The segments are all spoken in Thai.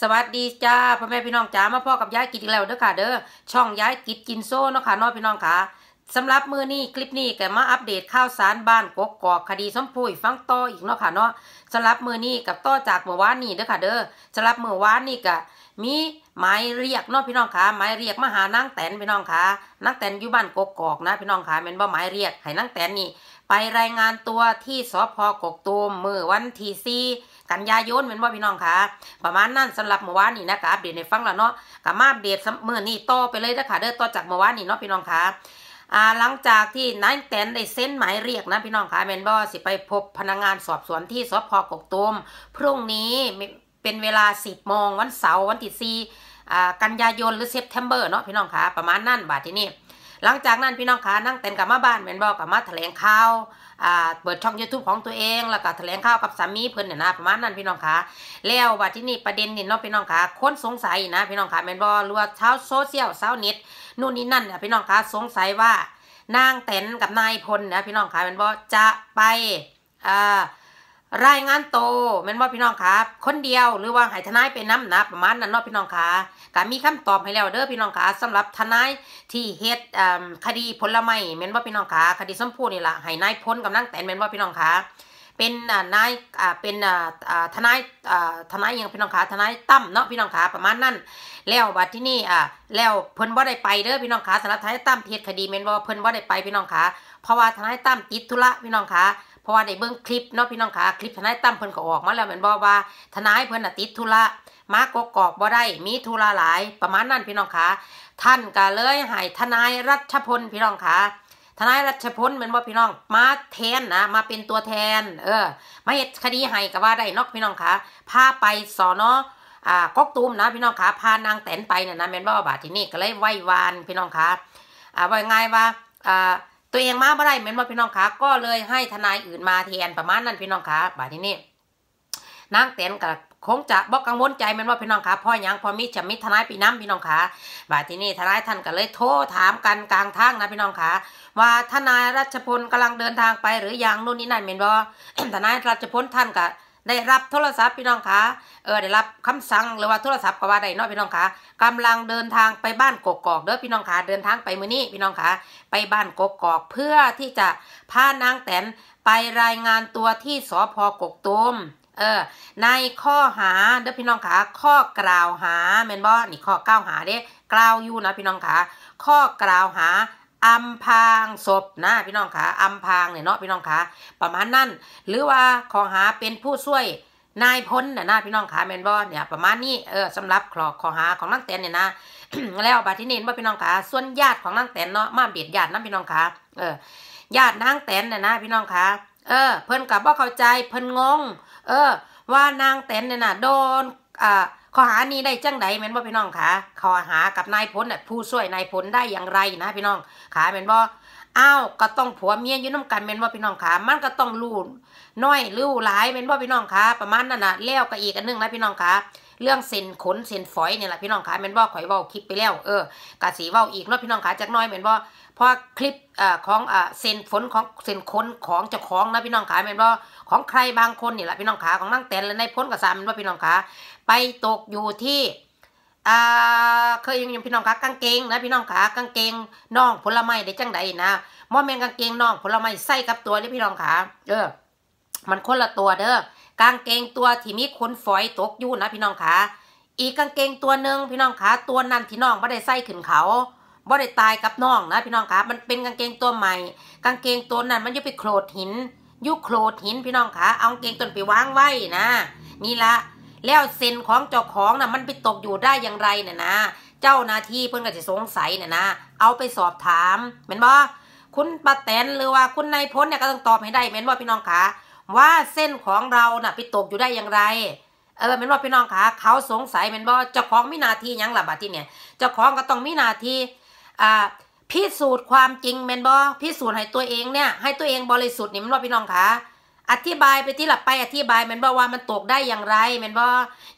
สวัสดีจ้าพ่อแม่พี่น้องจ้ามาพ่อกับย้ายกิจอแล้วเด้อค่ะเด้อช่องย้ายกิจกินโซ่เนาะค่ะน้องพี่น้องค่ะสำหรับมือนี้คลิปนี้แกมาอัปเดตข่าวสารบ้านกกกอกคดีสมพูยฟังต่ออีกเนาะค่ะเนาะสำหรับมือนี้กับต่อจากเมื่อวานนี้เด้อค่ะเด้อสำหรับเมื่อวานนี้กะมีหมายเรียกเนาะพี่น้องค่ะหมายเรียกมาหานางแตนพี่น้องค่ะนางแตนอยู่บ้านกกกอกนะพี่น้องค่ะเป็นบ่หมายเรียกให้นางแตนนี่ ไปรายงานตัวที่สพกกตูมมือวันที่่กันยายนเป็นบ่พี่น้องคะประมาณนั้นสำหรับเมื่อวานนี้นะคะอัปเดตในฟังแล้วเนาะกับมาเดตเมื่อนี้ต่อไปเลยนะคะเด้อต่อจากเมื่อวานนี้เนาะพี่น้องคะหลังจากที่นายแตนได้เส้นหมายเรียกนะ พี่น้องคะเมนบอสิไปพบพนักงานสอบสวนที่สพกกตูมพรุ่งนี้เป็นเวลาสิบโมงวันเสาร์วันที่4กันยายนหรือเซปเทมเบอร์เนาะพี่น้องคะประมาณนั้นบาทที่นี่หลังจากนั้นพี่น้องคะนั่งเต็นกับมาบ้านเมนบอกกับมาแถลงข่าว่า เปิดช่อง YouTube ของตัวเอง แล้วก็แถลงข่าวกับสามีเพิ่นเนี่ยนะ ประมาณนั้นพี่น้องคะแล้วว่าที่นี่ประเด็น นี่เนาะพี่น้องคะคนสงสัยนะ พี่น้องคะแมนบอลรว่าชาวโซเชียลชาวเน็ตนู่นนี่นั่นเนี่ยพี่น้องคะสงสัยว่านางแตนกับนายพลนะพี่น้องคะแมนบอลจะไป อ่ารายงานโตแม่นบ่พี่น้องครับคนเดียวหรือว่าให้ทนายเป็นน้ำหนักประมาณนั้นเนาะพี่น้องค่ะก็มีคำตอบให้แล้วเด้อพี่น้องค่ะสำหรับทนายที่เฮ็ดคดีผลไม้แม่นบ่พี่น้องค่ะคดีส้มพูนี่ละให้นายพ้นกำลังแตนแม่นบ่พี่น้องค่ะเป็นนายเป็นทนายทนายยังพี่น้องขาทนายตั้มเนาะพี่น้องขาประมาณนั้นแล้วบัดที่นี่แล้วเพิ่นบ่ได้ไปเด้อพี่น้องขาสำหรับทนายตั้มเทียดคดีเมนบ่เพิ่นบ่ได้ไปพี่น้องขาเพราะว่าทนายตั้มติดธุระพี่น้องขาเพราะว่าในเบื้องคลิปเนาะพี่น้องคะคลิปทนายตั้มเพิ่นก็ออกมาแล้วเหมือนบอกว่าทนายเพิ่นนติดธุระมากกอกบ่ได้มีธุระหลาย ประมาณนั้นพี่น้องคะท่านก็เลยให้ทนายรัชพลพี่น้องคะทนายรัชพลเหมือนว่าพี่น้องมาแทนนะมาเป็นตัวแทนเออมาเหตุคดีให้กับว่าได้นอกพี่น้องคะพาไปสอนออ่ากกตูมนะพี่น้องคะพานางแตนไปเนี่ยนะแม่นว่าบาทที่นี่ก็เลยไหว้วานพี่น้องคะอ่าว่าไงว่าอ่าตัวเองมาบ่ได้หม็นบ่พี่น้องคะก็เลยให้ทนายอื่นมาแทนประมาณนั้นพี่น้องคะบายที่นี่นางแตนกับคงจะบอกกังวลใจหม็นว่าพี่น้องคะพ่อยังพอมีจะมิทนายปีน้ำพี่น้องคะบายที่นี่ทนายท่านก็เลยโทรถามกันกลางทางนะพี่น้องคะว่าทนายรัชพลกำลังเดินทางไปหรือยังนู่นนี่นั่นเหม็นบ่ทนายรัชพลท่านกับได้รับโทรศัพท์พี่น้องคะเออได้รับคำสั่งหรือว่าโทรศัพท์ก็ว่าได้เนาะพี่น้องคะกำลังเดินทางไปบ้านกกอกเด้อพี่น้องคะเดินทางไปมื้อนี้พี่น้องคะไปบ้านกกอกเพื่อที่จะพานางแตนไปรายงานตัวที่สพกกตูมเออในข้อหาเด้อพี่น้องคะข้อกล่าวหาแม่นบ่นี่ข้อกล่าวหาเด้กล่าวอยู่นะพี่น้องคะข้อกล่าวหาอัมพางศพนะพี่น้องขาอัมพางเนี่ยเนาะพี่น้องขาประมาณนั้นหรือว่าขอหาเป็นผู้ช่วยนายพ้นนะนะพี่น้องขาแมนบอเนี่ยประมาณนี้เออสำหรับคลอกขอหาของนั่งแตนเนี่ยนะแล้วบาที่เน้นว่าพี่น้องขาส่วนญาติของนั่งแตนเนาะมาเบียดญาตินะพี่น้องขาเออญาตินางแตนนยนะ พี่น้องขาเออเพิ่นกับว่าเข้าใจเพิ่นงงเออว่านางแตนเนี่ยนะโดนอ่าข้อหานี้ได้จังไดแม่นบ่พี่น้องคะข้อหากับนายพลผู้ช่วยนายพลได้อย่างไรนะพี่น้องคะแม่นบ่อ้าวก็ต้องผัวเมียอยู่น้ำกันแม่นบ่พี่น้องคะมันก็ต้องรู้น้อยรื้หลายแม่นบ่พี่น้องคะประมาณนั้นนะแล้วก็อีกอันนึงนะพี่น้องคะเรื่องเส้นขนเส้นฝอยเนี่ยแหละพี่น้องคะแม่นบ่ข่อยเว้าคลิปไปแล้วเออกะสีเว้าอีกเนาะพี่น้องคะจักน้อยแม่นบ่พราะคลิปของเส้นฝนของเส้นคนของเจ้าของนะ พี่น้องขาเป็นว่าของใครบางคนนี่แหละพี่น้องขาของนั่งแตนและในพ้นกับสามเป็นว่าพี่น้องขาไปตกอยู่ที่เคยยังพี่น้องขากางเกงนะ พี่น้องขากางเกงน่องผลไม้ได้จังใดนะมอแมงกางเกงน่องผลไม้ใส่กับตัวนี่พี่น้องขาเออมันคนละตัวเด้อกางเกงตัวที่มีขนฝอยตกอยู่นะพี่น้องขาอีกกางเกงตัวหนึ่งพี่น้องขาตัวนั้นที่น้องไม่ได้ใส่ขึ้นเขาบ่ได้ตายกับน้องนะพี่น้องครับมันเป็นกางเกงตัวใหม่ กางเกงตัวนั้นมันจะไปโคลดหิน ยุโคลดหินพี่น้องคะเอาเกงตันไปวางไว้นะ นี่ละแล้วเซ็นของเจ้าของนะ่ะมันไปตกอยู่ได้อย่างไรเนี่ยนะ เจ้าหน้าที่เพิ่นก็จะสงสัยเนี่ยนะ เอาไปสอบถามเหม็นบ่คุณป้าแตนหรือว่าคุณนายพลเนี่ยก็ต้องตอบให้ได้เหม็นบ่พี่น้องคะ ว่าเส้นของเรานะ่ะไปตกอยู่ได้อย่างไร เออเม็นบ่พี่น้องคะเขาสงสัยเม็นบ่เจ้าของมีนาทียังล่ะบัดที่เนี่ยเจ้าของก็ต้องมีนาทีพิสูจน์ความจริงแมนบอพิสูจน์ให้ตัวเองเนี่ย ให้ตัวเองบริสุทธิ์นี่มันรอพี่น้องคะอธิบายไปที่หลับไปอธิบายแมนบอว่ามันตกได้อย่างไรแมนบอ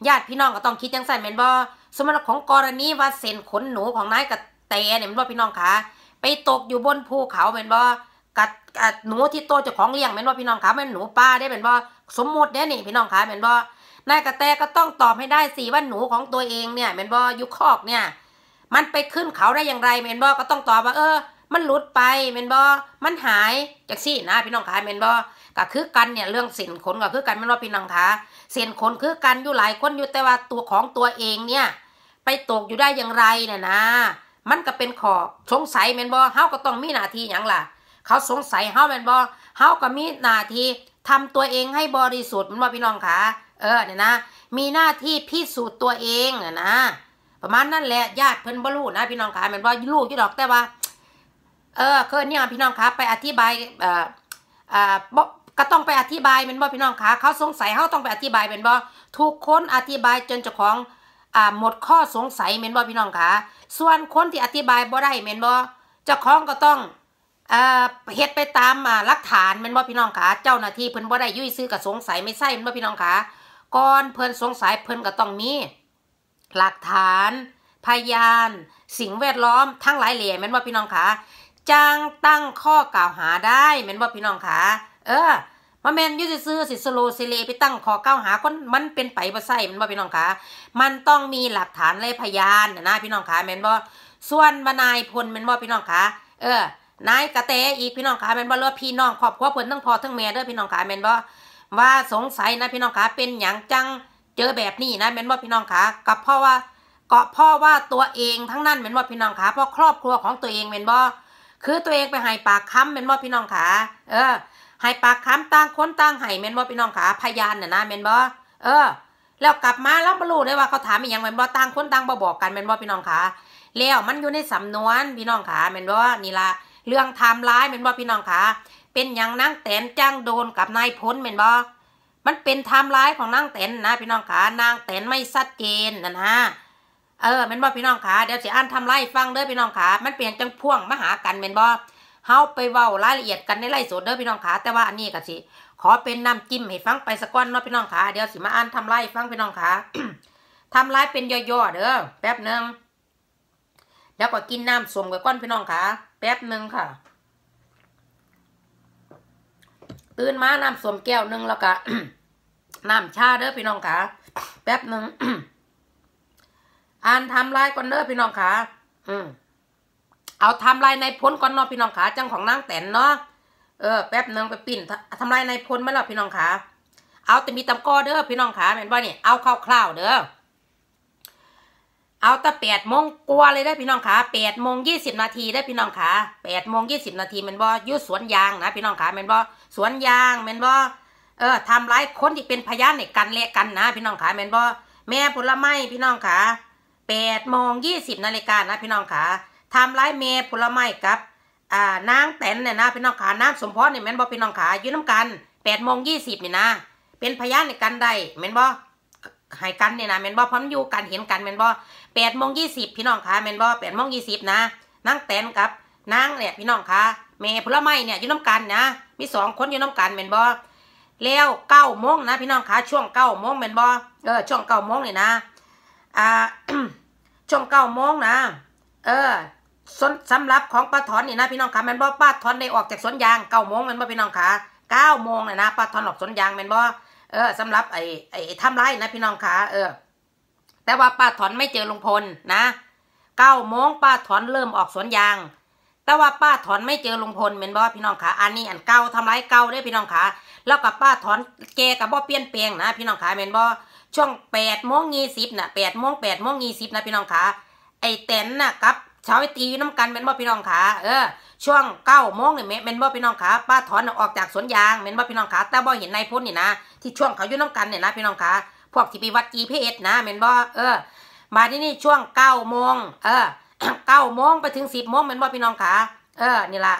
ญาติพี่น้องก็ต้องคิดยังไงเแมนบอสมรติของกรณีว่า เส้นขนหนูของนายกับเตเนี่ยมัน่อพี่น้องคะไปตกอยู่บนภูเขาแมนบอกับหนูที่โตเจ้าของเลี้ยงแมนบอพี่น้องคะแมนหนูป้าได้แมนบอสมมติเนี่ยนี่พี่น้องคะแมนบอนายกับแตก็ต้องตอบให้ได้สิว่าหนูของตัวเองเนี่ยแมนบอยุคอกเนี่ยมันไปขึ้นเขาได้อย่างไรเมนบอก็ต้องตอบว่า เออ มันหลุดไปเมนบอมันหายจากซี่นะพี่น้องขาเมนบอก็คือกันเนี่ยเรื่องสินขนก็คือกันเมนบอพี่น้องขาเสินขนคือกันอยู่หลายคนอยู่แต่ว่าตัวของตัวเองเนี่ย ไปตกอยู่ได้อย่างไรเนี่ยนะมันก็เป็นขอสงสัยเมนบอเฮาก็ต้องมีหน้าที่อย่างล่ะ เขาสงสัยเฮาเมนบอเฮาก็มีหน้าที่ทำตัวเองให้บริสุทธิ์มันว่าพี่น้องขาเออเนี่ยนะมีหน้าที่พิสูจน์ตัวเองนยนะประมาณนั้นแหละญาติเพิ่นบ่รู้นะพี่น้องขาเหมือนว่าลูกยี่ดอกแต่ว่า เออคือเนี่ยพี่น้องขาไปอธิบายเอ่อเอ่อบก็ต้องไปอธิบายเือนบ่พี่น้องขาเขาสงสัยเขาต้องไปอธิบายเือนบ่ทุกคนอธิบายจนเจ้าของอ่าหมดข้อสงสัยเมนบ่พี่น้องขาส่วนคนที่อธิบายบ่ได้เมนบ่เจ้าของก็ต้องเอ่อเหตุไปตามอ่าหลักฐานเมนบ่พี่น้องขาเจ้าหน้าที่เพิ่นบ่ได้ยุ่ยซื้อกับสงสัยไม่ใช่เมนบ่พี่น้องขาก่อนเพิ่นสงสัยเพิ่นก็ต้องมีหลักฐานพยาน สิ่งแวดล้อมทั้งหลายเหล่แม่นว่าพี่น้องคะจ้างตั้งข้อกล่าวหาได้แม่นว่าพี่น้องคะเออมาแมนยูติซื้อสิสโลเซเลไปตั้งข้อกล่าวหาคน มันเป็นไปบ่ใส่แมันว่าพี่น้องคะมันต้องมีหลักฐานและพยานนะพี่น้องคะแมนว่าส่วนบนายพลแมนว่าพี่น้องคะเออนายกระเตอีกพี่น้องคะแมอนว่าเลือพี่น้องครอบครัวเพื่นทั้งพ่อทั้งแม่เด้อพี่น้องคะแมนบ่าว่าสงสัยนะพี่น้องคะเป็นหยังจังเจอแบบนี้นะหม่นว่าพี่น้องคะกับพ่อว่าก็พ่อว่าตัวเองทั้งนั้นหม่นว่าพี่น้องคะเพราะครอบครัวของตัวเองหม่นว่าคือตัวเองไปหายปากค้ำหม่นว่าพี่น้องคะเออหายปากค้ำตัางค้นตัางาหเหม่นว่าพี่น้องคะพยานเนี่ยนะหม่นว่าเออแล้วกลับมาแล้วมารลุได้ว่าเขาถามอย่างหม่นว่าตัางค้นตัางบบอกกันหม่นว่าพี่น้องคะแล้วมันอยู่ในสำนวนพี่น้องคะหม่นว่านี่ละเรื่องทำร้ายหม่นว่าพี่น้องคะเป็นอย่างนั่งแตนจ้างโดนกับนายพ้นหม่นว่ามันเป็นไทม์ไลน์ของนางเต็นนะ พี่น้องขานางเต็นไม่ชัดเจนนะนะเออเมนบอพี่น้องขาเดี๋ยวสิอ่านทำไล่ฟังเด้อพี่น้องขามันเปลี่ยนจังพ่วงมหากันเมนบอเฮาไปเว้ารายละเอียดกันในไล่สดเด้อพี่น้องขาแต่ว่าอันนี้ก็สิขอเป็นน้ำจิ้มให้ฟังไปสักก้อนเนาะพี่น้องขาเดี๋ยวสิมาอ่านทำไล่ฟังพี่น้องขาทำไล่เป็นย่อๆเด้อแป๊บหนึ่งแล้วก็กินน้ำสมกับก้อนพี่น้องขาแป๊บหนึ่งค่ะ ตื่นมาน้ำสมแก้วหนึ่งแล้วก็น้ำชาเด้อพี่น้องขาแป๊บหนึ่งอ่านทำลายก่อนเด้อพี่น้องขาอืมเอาทำลายในพ้นก่อนเนาะพี่น้องขาจังของนางแตนเนาะเออแป๊บหนึ่งไปปิ่นทำลายในพ้นมาแล้วพี่น้องขาเอาแต่มีตำกอเด้อพี่น้องขาเห็นบ่เนี่ยเอาคร่าวๆเด้อเอาแต่แปดโมงกลัวเลยได้พี่น้องขาแปดโมงยี่สิบนาทีได้พี่น้องขาแปดโมงยี่สิบนาทีเมันบ่ยุดสวนยางนะพี่น้องขาเมันบ่สวนยางเมันบ่เออทำร้ายคนที่เป็นพยานในกันและกันนะ พี่น้องขาแมนบอแม่ผลไม้พี่น้องขาแปดโมงยี่สิบนาฬิกานะพี่น้องขาทำร้ายแม่ผลไม้กับอ่านางแตนเนี่ยนะพี่น้องขานางสมพรเนี่ยแมนบอพี่น้องขายืนน้ำกันแปดโมงยี่สิบนี่นะเป็นพยานในกันได้แมนบอหายกันเนี่ยนะแมนบอพร้อมอยู่กันเห็นกันแมนบอแปดโมงยี่สิบพี่น้องขาแมนบอแปดโมงยี่สิบนะนางแตนกับนางเนี่ยพี่น้องขาแม่ผลไม้เนี่ยยืนน้ำกันนะ มีสองคนยืนน้ำกันแมนบอแล้วเก้าโมงนะ พี่น้องคะช่วงเก้าโมงเป็นบอเออช่วงเก้าโมงเลยนะ อ่าช่วงเก้าโมงนะ เออสนสำหรับของป้าถอนนี่นะพี่น้องคะแมนบอป้าถอนได้ออกจากสวนยางเก้าโมงแมนบอพี่น้องคะเก้าโมงเลยนะป้าถอนออกสวนยางแมนบอเออสำหรับไอ้ไอ้ทำไรนะพี่น้องคะเออ แต่ว่าป้าถอนไม่เจอลุงพลนะเก้าโมงป้าถอนเริ่มออกสวนยางแต่ว่าป้าถอนไม่เจอลุงพลเมนบอพี่น้องขาอันนี้อันเก่าทำร้ายเก่าได้พี่น้องขาแล้วกับป้าถอนแกกับบ่เปลี่ยนแปลงนะ พี่น้องขาเมนบอช่วงแปดโมงยี่สิบนะแปดโมงแปดโมงยี่สิบนะพี่น้องขาไอ้แตนน่ะกับชาวไอตีน้ำกันเมนบอพี่น้องขาเออช่วงเก้าโมงเนี่ยเมนบอพี่น้องขาป้าถอนออกจากสวนยางเมนบอพี่น้องขาแต่บอเห็นนายพลนนี่นะ ที่ช่วงเขายุ่น้ำกันเนี่ยนะพี่น้องขาพวกที่ไปวัดจีเพศนะเมนบอเออมาที่นี่ช่วงเก้าโมงเออเก้าโมงไปถึงสิบโมงมันบ่พี่น้องขาเออนี่ละ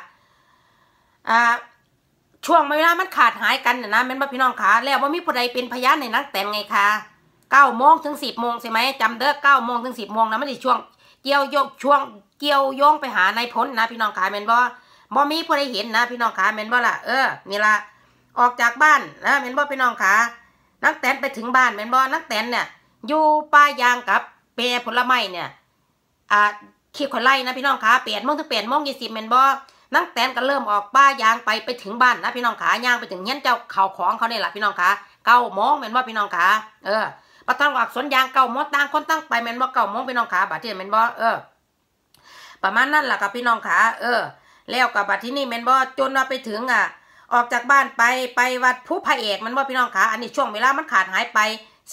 อ่า ช่วงเวลามันขาดหายกันนะมันบ่พี่น้องขาแล้วว่ามีผู้ใดเป็นพยานในนักแต่งไงคะเก้าโมงถึงสิบโมงใช่ไหมจำเด้อเก้าโมงถึงสิบโมงนะไม่ได้ช่วงเกี่ยวโยกช่วง เกี่ยวโยงไปหาในพ้นนะพี่น้องขาหมนบ่บ่มีผู้ใดเห็นนะ พี่น้องขาหมนบ่ล่ะเออนี่ละออกจากบ้านนะหมนบ่พี่น้องขานักแต่งไปถึงบ้านหมนบ่นักแต่งเนี่ยอยู่ป้ายางกับเปรผลไม้เนี่ยอีาคลิปขอไล่นะพี่น้องขาเปลี่ยนมงถึงเปลี่ยนมงยี่สิบเมนบอนั่งแตนก็เริ่มออกป้ายางไปไปถึงบ้านนะพี่น้องขาย่างไปถึงเงี้ยเจ้าเข่าของเขาเนี่ยแหละพี่น้องขาเก้ามองเมนบอพี่น้องขาเออ ประทนงวักสวนยางเก้ามองตั้งคนตั้งไปเมนบอเก้ามองพี่น้องขาบาดเจ็บเมนบอเออประมาณนั้นแหละกับพี่น้องขาเออ แล้วกับบาดที่นี่เมนบอจนมาไปถึงอ่ะออกจากบ้านไปไปวัดผู้พระเอกมันว่าพี่น้องขาอันนี้ช่วงเวลามันขาดหายไป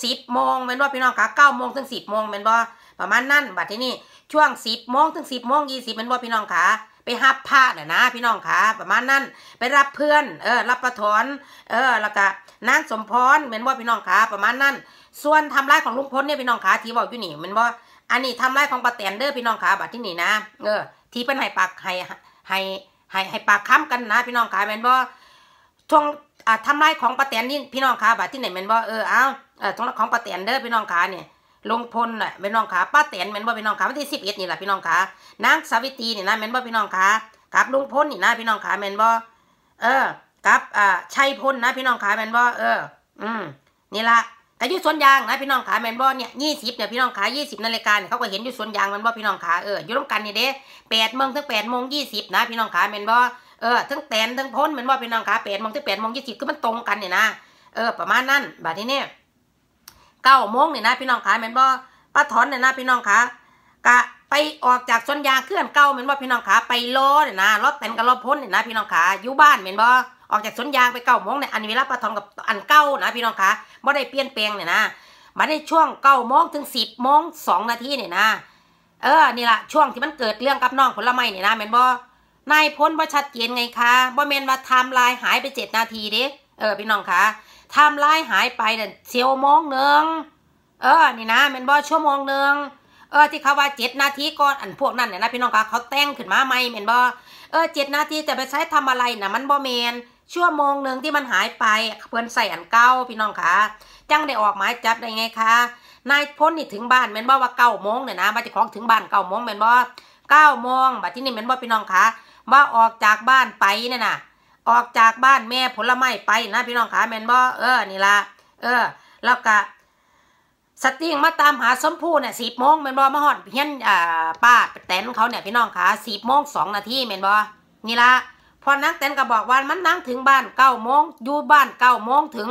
สิบโมงเมนบาพี่น้องขาเก้าโมงถึงสิบโมงเมนบาประมาณนั้นบัดที่นี่ช่วงสิบโมงถึงสิบโมงยี่สิบเป็นบ่พี่น้องคาะไปหับผ้าเนี่ยนะ พี่น้องคาะประมาณนั้น ไปรับเพื่อนเออรับประทอน เออ แล้วก็นั่งสมพรเป็นบ่พี่น้องคาะประมาณนั้น ส่วนทำลายของลุงพลเนี่ยพี่น้องคาะที่บอกอยู่นี่ป็นบ่อันนี้ทำลายของปาแตนเด้อพี่น้องคาะบัดที่นี่นะเออ ที่เป็นไห้ปากให้ให้ให้ให้ปากค้ำกันนะ พี่น้องขาแมนบ่ทช่วงอ่าทำลายของปาแตนนี่พี่น้องขาบัดที่ไหนแมนบ่เออเอาเออวงของปาแตนเด้อพี่น้องขาเนี่ยลงพลน่ะพี่น้องขาป้าแตนแม่นบ่พี่น้องขาวันที่สิบเอ็ดนี่แหละพี่น้องขานางสาวิตรีนี่นะแม่นบ่พี่น้องขากับลุงพลนี่นะพี่น้องขาแม่นบ่เออกับอ่าชัยพลนะพี่น้องขาแม่นบ่เออ อืมนี่ละกับยุสวนยางนะพี่น้องขาแมนบอเนี่ยยี่สิบเนี่ย พี่น้องขายี่สิบนาฬิกาเขาก็เห็นยุสวนยางแมนบอพี่น้องขาเอออยู่ร่วมกันนี่เด้แปดโมงถึงแปดโมงยี่สิบนะ พี่น้องขาแมนบอเออทั้งแตนทั้งพลเแมนบอพี่น้องขาแปดโมงถึงแปดโมงยี่สิบก็มันตรงกันเนี่ยนะเออประมาณนั้นบัดนี้เนี่ยเก้าโมงนี่นะพี่น้องขาเหมือนบ่ป้าถอนเนี่ยนะ พี่น้องขากะไปออกจากสวนยางเคลื่อนเก้าเหมือนบ่พี่น้องขาไปรอเนี่ยนะรถแต่นกับรถพ้นเนี่ยนะพี่น้องขาอยู่บ้านเหมือนบ่ออกจากสวนยางไปเก้าโมงเนี่ยอันเวลาปะาทองกับอันเก้านะ พี่น้องขาบ่ได้เปลี่ยนแปลงเนี่ยนะมาในช่วงเก้าโมงถึงสิบโมงสองนาทีเนี่ยนะเออนี่ละช่วงที่มันเกิดเรื่องกับน้องผลไม้เนี่ยนะเหมอนบ่นายพ้นบ่ชัดเจนไงคะบ่แมนว่าไทม์ไลน์หายไปเจ็ดนาทีเด้เออพี่น้องขาทำลายหายไปเนี่ยเซียวมองหนึ่งเออนี่นะมันบอชั่วโมงหนึ่งเออ ที่เขาว่าเจ็ดนาที ก่อนอันพวกนั้นเนี่ยนะพี่น้องคะเขาแต่งขึ้นมาใหม่เมนบอเออเจ็ดนาทีแต่ไปใช้ทำอะไรนะมันบอเมนชั่วโมงหนึ่งที่มันหายไปเพื่อนใส่อันเก้าพี่น้องคะจังได้ออกหมายจับได้ไงคะนายพ้นนี่ถึงบ้านเมนบอว่าเก้าโมงเนี่ยนะมาจรของถึงบ้านเก้าโมงเมนบอเก้าโมงบัรที่นี่เมนบอพี่น้องคะว่าออกจากบ้านไปเนี่ยนะออกจากบ้านแม่ผลไม้ไปนะพี่น้องขาแมนบอเออนี่ละเออแล้วก็สติงมาตามหาสมพูเนี่ยสิบโมงแมนบอมาหอดเฮียนอ่าป้าแตนเขาเนี่ยพี่น้องขาสิบโมงสองนาทีแมนบอนี่ละพอนักแตนก็บอกว่ามันนั่งถึงบ้านเก้าโมงอยู่บ้านเก้าโมงถึง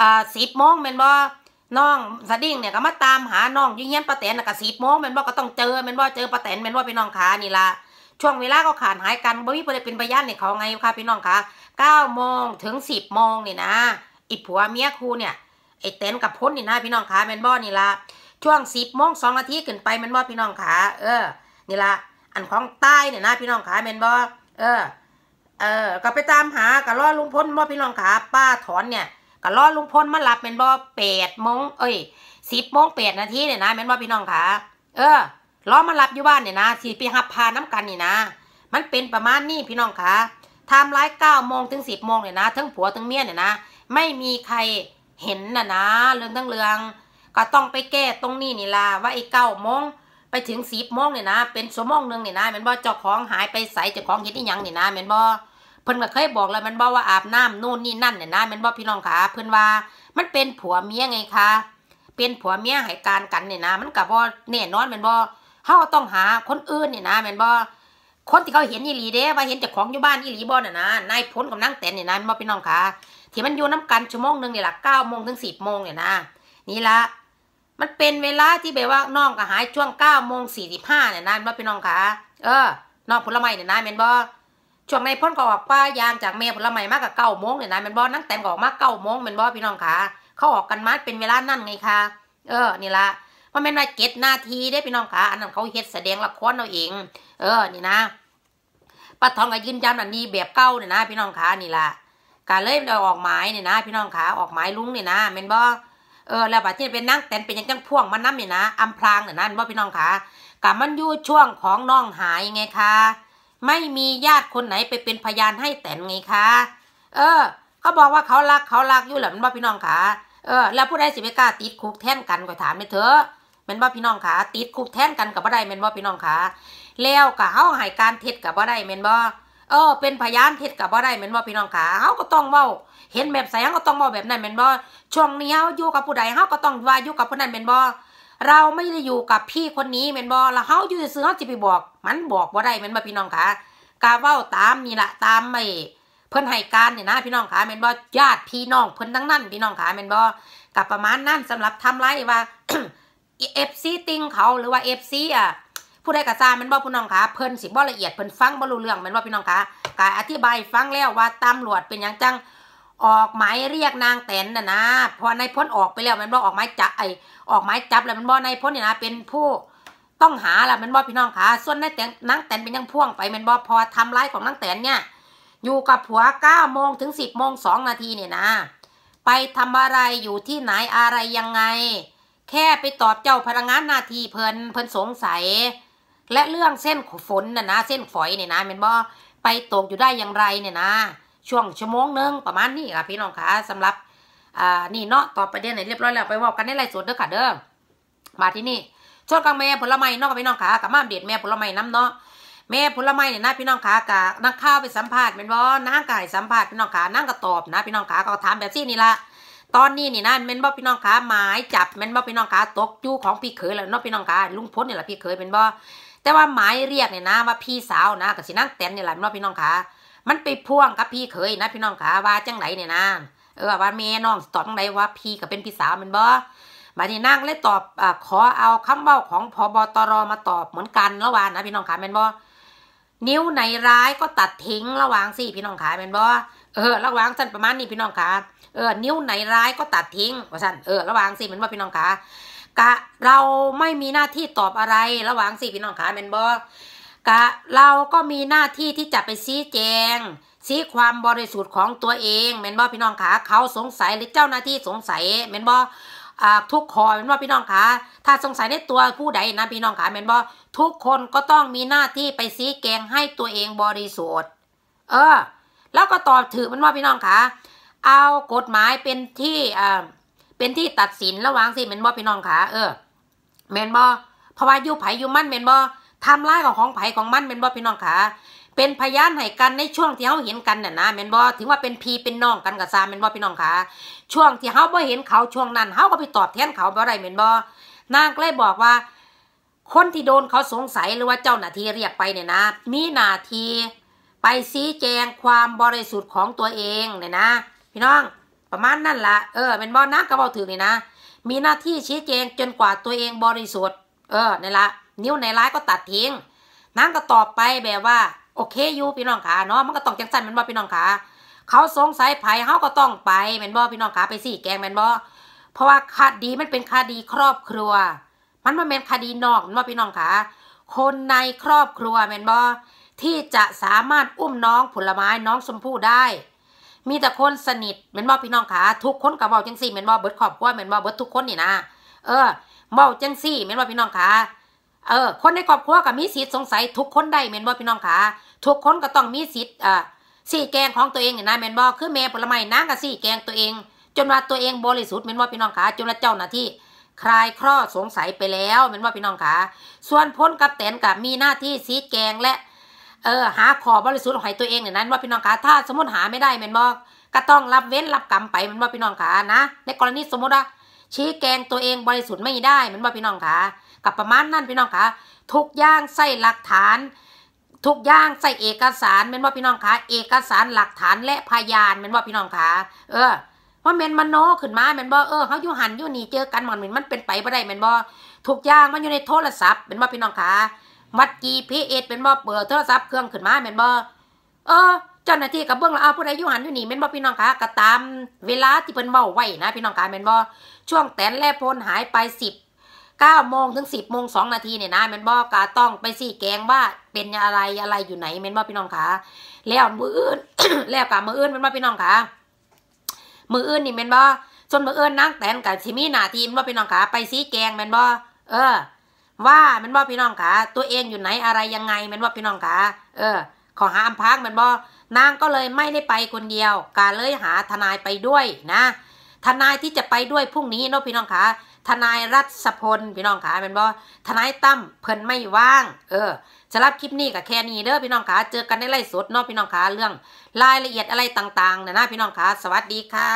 อ่าสิบโมงแมนบอน้องสดิ้งเนี่ยก็มาตามหาน้องยิ่งเฮียนป้าแตนก็สิบโมงแมนบอก็ต้องเจอแมนบอเจอป้าแตนแมนบอพี่น้องขานี่ละช่วงเวลาก็ขาดหายกันบ่มีประเด็นเป็นปะยานเนี่ยเขาไงค่ะพี่น้องคะเก้าโมงถึงสิบโมงเนี่ยนะอีผัวเมียครูเนี่ยไอเต็นกับพ้นนี่นะ พี่น้องคะแมนบอนี่ละช่วงสิบโมงสองนาทีขึ้นไปแมนบอพี่น้องคะเออนี่ละอันของใต้เนี่ยนะพี่น้องคะแมนบอเออ เออก็ไปตามหากัล่อลุงพ้นบอพี่น้องขาป้าถอนเนี่ยกับล่อลุงพ้นมาหลับแมนบอแปดโมงเอ้ยสิบโมงแปดนาทีเนี่ยนะแมนบอพี่น้องขาเออล้อมารับอยู่บ้านเนี่ยนะสี่ปีหับพาน้ำกันนี่นะ มันเป็นประมาณนี้พี่น้องคะทมรไลยเก้าโมงถึงสิบโมงเนี่ยนะทั้งผัวทั้งเมียเนี่ยนะ ไม่มีใครเห็นนะนะ เรื่องทั้งเรื่องก็ต้องไปแก้ตรงนี้นี่ล่ะว่าไอ้เก้าโมงไปถึงสิบโมงเนี่ยนะ เป็นชั่วโมงหนึ่งเนี่ยนะแมนบอเจ้าของหายไปใส่เจ้าของเห็นที่ยังเนี่ยนะแมนบอเพิ่นก็เคยบอกแล้วมันบอกว่าอาบน้ำนู่นนี่นั่นเนี่ยนะแมนบอพี่น้องคะเพิ่นว่ามันเป็นผัวเมียไงคะเป็นผัวเมียให้การกันเนี่ยนะ มันกับบ่แน่นอนแมนบอเขาต้องหาคนอื่นนี่นะแมนบอคนที่เขาเห็นอีหลีเด้ว่าเห็นจากของอยู่บ้านอีหลีบอน่ะนะนายพลกับนางแตนเนี่ยนะมาพี่น้องค่ะที่มันอยู่น้ากันชั่วโมงหนึ่งเนี่ยละเก้าโมงถึงสิบโมงเนี่ยนะนี่ละ มันเป็นเวลาที่แบบว่าน้องก็หายช่วงเก้าโมงสี่สิบห้าเนี่ยนะมาพี่น้องค่ะเออน้องผลไม้เนี่ยนะแมนบอช่วงในพ้นก็ออกป้ายางจากเมย์ผลไม้มากกับเก้าโมงเนี่ยนะแมนบอนั่งแต่งออกมาเก้าโมงแมนบอพี่น้องค่ะเขาออกกันมาเป็นเวลานั่นไงค่ะเออนี่ละเพราะแม่นว่าเจ็ดนาทีได้พี่น้องค่ะอันนั้นเขาเฮ็ดแสดงละครเราเอง เออนี่นะป้าทองก็ยืนยันอันนี้แบบเก้าเนี่ยนะ พี่น้องค่ะนี่ล่ะการเล่นเราออกหมายเนี่ยนะ พี่น้องค่ะออกหมายลุงเนี่ยนะแม่นบ่เออแล้วบัดที่เป็นนั่งแต่นเป็นยังจังพ่วงมันน้ำเนี่ยนะอัมพรางเนี่ยนะนบ่พี่น้องค่ะกับมันยู่ช่วงของน้องหายไงคะไม่มีญาติคนไหนไปเป็นพยานให้แต่นไงคะ เออ เขาบอกว่าเขารักเขารักอยู่แหละมันบ่พี่น้องขาเออแล้วผู้ใดสิไปกล้าติดคุกแท่นกันก็ถามเลยเถอะม่นบ่พี่น้องคะติดคุกแทนกันกับบ่ได้แม่นบ่พี่น้องคะแล้วก็เขาหายการเท็จกับบ่ได้แม่นบ่เออเป็นพยานเท็จกับบ่ได้แม่นบ่พี่น้องคะเขาก็ต้องเม้าเห็นแบบใส่เฮาก็ต้องเม้าแบบนั้นแม่นบ่ช่วงนี้เขาอยู่กับผู้ใดเขาก็ต้องว่าอยู่กับผู้นั้นแม่นบ่เราไม่ได้อยู่กับพี่คนนี้แม่นบ่แล้วเขาอยู่ซื้อเขาจะไปบอกมันบอกบ่ได้แม่นบ่พี่น้องคะกาเว้าตามนี่แหละตามไม่เพิ่นให้การเนี่ยนะ พี่น้องขาเมนบอญาติพี่น้องเพิ่นทั้งนั้น พี่น้องขาเมนบอกับประมาณนั้นสำหรับทำไรว่าเอฟซีติงเขาหรือว่าเอฟซีอ่ะผู้ใดกระซามันบ่พี่น้องคะเพิ่นสิบ่ละเอียดเพิ่นฟังบ่รู้เรื่องมันบ่กพี่น้องคะกายอธิบายฟังแล้วว่าตำรวจเป็นยังจังออกหมายเรียกนางแตนนะนะพอนายพ้นออกไปแล้วมันบอกออกหมายจับไอออกหมายจับแล้วมันบอกนายพ้นเนี่ยนะเป็นผู้ต้องหาละมันบอกพี่น้องค่ะส่วนนายแตนนางแตนเป็นยังพ่วง ไปมันบอกพอทำร้ายของนางแตนเนี่ย อยู่กับผัวเก้าโมงถึงสิบโมงสองนาทีเนี่ยนะ ไปทำอะไรอยู่ที่ไหนอะไรยังไงแค่ไปตอบเจ้าพนักงานนาทีเพิ่นเพิ่นสงสัย และเรื่องเส้นฝนน่ะนะ เส้นฝอยเนี่ยนะเมนบอไปตกอยู่ได้อย่างไรเนี่ยนะ ช่วงชั่วโมงนึงประมาณนี้ค่ะพี่น้องคะสำหรับอ่านี่เนาะตอบประเด็นไหนเรียบร้อยแล้วไปว่ากันในไลย์สดเด้อค่ะเด้อมาที่นี่ชดกลางแม่ผลไม้นอกกับพี่น้องขากับมาเด็ดแม่ผลไม้น้ำเนาะแม่ผลไม้เนี่ยนะพี่น้องขากบนักข่าวไปสัมภาษณ์เป็นบ่านางกายสัมภาษณ์พี่น้องขานั่งก็ตอบนะ พี่น้องขาก็ถามแบบซี่นี่ละตอนนี้นี่นะเม่นบ่พี่น้องคะหมายจับเม่นบ่พี่น้องคะตกยู่ของพี่เขยแล้วเนาะพี่น้องคะลุงพ้นนี่แหละพี่เขยเป็นบ่แต่ว่าหมายเรียกเนี่ยนะว่าพี่สาวนะกับสินั่งแตนนี่แหละเนาะพี่น้องคะมันไปพ่วงกับพี่เขยนะพี่น้องคะว่าจังไหเนี่ยนะเออว่าเมย์น้องตอบจังไรว่าพี่กับเป็นพี่สาวเป็นบ่มาที่นั่งเลยตอบอขอเอาคำเบ้าของพบตรมาตอบเหมือนกันระหว่างนะพี่น้องคะเป็นบ่นิ้วไหนร้ายก็ตัดทิ้งระหว่างสิพี่น้องคะเป็นบ่เออระวังสั้นประมาณนี้พี่น้องคะเออนิ้วไหนร้ายก็ตัดทิ้งว่าสั้นเออระวังสิเหมือนว่าพี่น้องคะกะ เราไม่มีหน้าที่ตอบอะไรระวังสิพี่น้องคะแมนบอกะ เราก็มีหน้าที่ที่จะไปชี้แจงชี้ความบริสุทธิ์ของตัวเองเมนบอพี่น้องคะเขาสงสัยหรือเจ้าหน้าที่สงสัยเมนบอทุกคอเป็นว่าพี่น้องคะถ้าสงสัยในตัวผู้ใดนะ พี่น้องคะเมนบอทุกคนก็ต้องมีหน้าที่ไปชี้แกงให้ตัวเองบริสุทธิ์เออแล้วก็ตอบถือมันว่าพี่น้องคะเอากฎหมายเป็นที่อ่าเป็นที่ตัดสินระหว่างสิเมนบอพี่น้องคะเออเมนบอพราว่ายุไผยุมั่นเมนบอทำร้ายของของไผของมั่นเมนบอพี่น้องคะเป็นพยานให้กันในช่วงที่เขาเห็นกันน่ะนะเมนบอถึงว่าเป็นพีเป็นน้องกันกับซาเมนบอพี่น้องคะช่วงที่เขาบ่เห็นเขาช่วงนั้นเขาก็ไปตอบแทนเขาบ่ไรเมนบอ นางก็เลยบอกว่า คนที่โดนเขาสงสัยหรือว่าเจ้าหน้าที่เรียกไปเนี่ยนะมีหน้าที่ไปชี้แจงความบริสุทธิ์ของตัวเองเนี่ยนะพี่น้องประมาณนั่นละ เออเป็นบอนักกระเป๋าถือนี่นะ มีหน้าที่ชี้แจงจนกว่าตัวเองบริสุทธิ์เออเนี่ยละนิ้วในร้ายก็ตัดทิ้งนั่งก็ตอบไปแบบว่า โอเคอยู่พี่น้องขาเนาะมันก็ต้องจังสันเป็นบอพี่น้องขาเขาสงสัยไผ่เขาก็ต้องไปแมนบอพี่น้องขาไปสีแกงแมนบอเพราะว่าคดีมันเป็นคดีครอบครัวมันม่เป็นคดีนอกมันบ่าพี่น้องขาคนในครอบครัวแมนบอที่จะสามารถอุ้มน้องผลไม้น้องชมพู่ได้ มีแต่คนสนิทเหมอนบอพี่น้องขาทุกคนกับเบาจังซี่เหมอนบอเบิร์ดขอบกว่าเหมอนบอเบิร์ดทุกคนนี่นะเออเบาจังซี่เหมอนบอพี่น้องขาเออคนในครอบครัวกับมีสิทธิ์สงสัย ทุกคนได้เหมอนบอพี่น้องขาทุกคนก็ต้องมีสิทธิ์อ่าสี่แกงของตัวเองนะเหมอนบอคือแม่ผลไม้นางกับสี่แกงตัวเอง จนว่าตัวเองบริสุทธิ์เหมอนบอพี่น้องขาจนว่าเจ้าหน้าที่คลายข้อสงสัยไปแล้วเือนว่าพี่น้องขาส่วนพ้นกับแตนกับมีหน้าที่ซีดแกงและเออหาขอบริสุทธิ์ของตัวเองเนี่ยนั้นว่าพี่น้องคะถ้าสมมติหาไม่ได้แมนบอกก็ต้องรับเว้นรับกรรมไปมันว่าพี่น้องขานะ ในกรณีสมมติว่าชี้แกงตัวเองบริสุทธิ์ไม่ได้มันว่าพี่น้องขากับประมาณนั้น พี่น้องขาทุกย่างใส่หลักฐานทุกย่างใส่เอกสารมันว่าพี่น้องขาเอกสารหลักฐานและพยานมันว่าพี่น้องขาเออว่าเมนมันโนขึ้นมาเมนบอเออเขาอยู่หันอยู่นี่เจอกันหมอนมันเป็นไปไม่ได้เมนบอทุกอย่างมันอยู่ในโทรศัพท์เมนว่าพี่น้องขามัดกีพีเอสเป็นบ่เปิดโทรศัพท์เครื่องขึ้นมาเป็นบ่เออเจ้าหน้าที่กับเบื้องาเอาผู้ใดอยู่หันอยู่นี่เป็นบ่พี่น้องคะก็ตามเวลาที่เป็นบ่ไว้นะพี่น้องคะเป็นบ่ช่วงแตนแลพลหายไปสิบเก้าโมงถึงสิบโมงสองนาทีเนี่ยนะเมนบอกาต้องไปสี่แกงว่า เป็นอะไรอะไรอยู่ไหนเมนบอพี่น้องคะแล้วมืออื่นแล้วกับมืออื่นเมนบอพี่น้องคะมืออื่นนี่เมนบอจนมืออื่นนั่งแตนกับชิมีหนาทีเมนบอพี่น้องคะไปสี่แกงเมนบอเออว่ามันบกพี่น้องขาตัวเองอยู่ไหนอะไรยังไงมันบกพี่น้องขาเออขอหาอัมพักมันบกนางก็เลยไม่ได้ไปคนเดียวการเลยหาทนายไปด้วยนะ ทนายที่จะไปด้วยพรุ่งนี้เนาะพี่น้องขาทนายรัศพล พี่น้องขาเป็นบกทนายตั้มเพิ่นไม่ว่าง เออจะรับคลิปนี้กับแค่นี้เด้อพี่น้องขาเจอกันในไลฟ์สดเนาะพี่น้องขาเรื่องรายละเอียดอะไรต่างๆนะนะพี่น้องขาสวัสดีค่ะ